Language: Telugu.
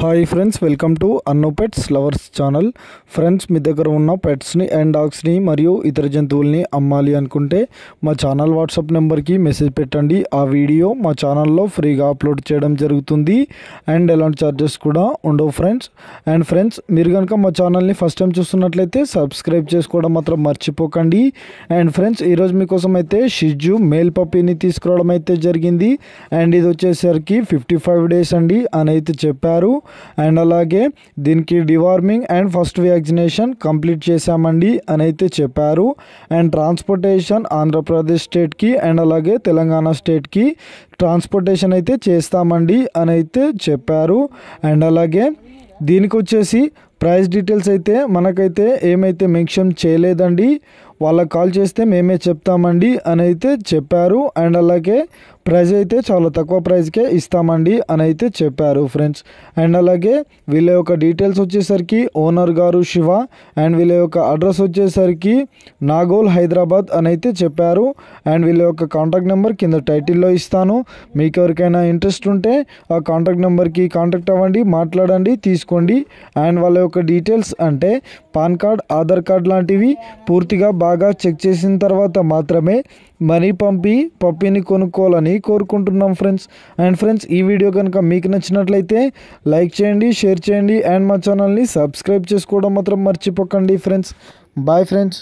hi friends welcome to Annu pets lovers channel friends మీ దగ్గర ఉన్న పెట్స్ని అండ్ డాగ్స్ని మరియు ఇతర జంతువుల్ని అమ్మాలి అనుకుంటే మా ఛానల్ వాట్సాప్ నెంబర్కి మెసేజ్ పెట్టండి ఆ వీడియో మా ఛానల్లో ఫ్రీగా అప్లోడ్ చేయడం జరుగుతుంది అండ్ ఎలాంటి ఛార్జెస్ కూడా ఉండవు ఫ్రెండ్స్ అండ్ ఫ్రెండ్స్ మీరు కనుక మా ఛానల్ని ఫస్ట్ టైం చూస్తున్నట్లయితే సబ్స్క్రైబ్ చేసుకోవడం మాత్రం మర్చిపోకండి అండ్ ఫ్రెండ్స్ ఈరోజు మీకోసం అయితే షిజు మేల్ పప్పీని తీసుకురావడం అయితే జరిగింది అండ్ ఇది వచ్చేసరికి ఫిఫ్టీ ఫైవ్ డేస్ అండి అని అయితే చెప్పారు అండ్ అలాగే దీనికి deworming and first vaccination complete చేశామండి అని అయితే చెప్పారు అండ్ ట్రాన్స్పోర్టేషన్ ఆంధ్రప్రదేశ్ స్టేట్కి అండ్ అలాగే తెలంగాణ స్టేట్కి ట్రాన్స్పోర్టేషన్ అయితే చేస్తామండి అని అయితే చెప్పారు అండ్ అలాగే దీనికి వచ్చేసి ప్రైస్ డీటెయిల్స్ అయితే మనకైతే ఏమైతే మెన్షన్ చేయలేదండి వాళ్ళకి కాల్ చేస్తే మేమే చెప్తామండి అని అయితే చెప్పారు అండ్ అలాగే ప్రైజ్ అయితే చాలా తక్కువ ప్రైస్కే ఇస్తామండి అని అయితే చెప్పారు ఫ్రెండ్స్ అండ్ అలాగే వీళ్ళ యొక్క డీటెయిల్స్ వచ్చేసరికి ఓనర్ గారు శివ అండ్ వీళ్ళ యొక్క అడ్రస్ వచ్చేసరికి నాగోల్ హైదరాబాద్ అని అయితే చెప్పారు అండ్ వీళ్ళ యొక్క కాంటాక్ట్ నెంబర్ కింద టైటిల్లో ఇస్తాను మీకు ఎవరికైనా ఇంట్రెస్ట్ ఉంటే ఆ కాంటాక్ట్ నెంబర్కి కాంటాక్ట్ అవ్వండి మాట్లాడండి తీసుకోండి అండ్ వాళ్ళ యొక్క డీటెయిల్స్ అంటే పాన్ కార్డ్ ఆధార్ కార్డ్ లాంటివి పూర్తిగా బాగా బాగా చెక్ చేసిన తర్వాత మాత్రమే మనీ పంపి పప్పీని కొనుక్కోవాలని కోరుకుంటున్నాం ఫ్రెండ్స్ అండ్ ఫ్రెండ్స్ ఈ వీడియో కనుక మీకు నచ్చినట్లయితే లైక్ చేయండి షేర్ చేయండి అండ్ మా ఛానల్ని సబ్స్క్రైబ్ చేసుకోవడం మాత్రం మర్చిపోకండి ఫ్రెండ్స్ బాయ్ ఫ్రెండ్స్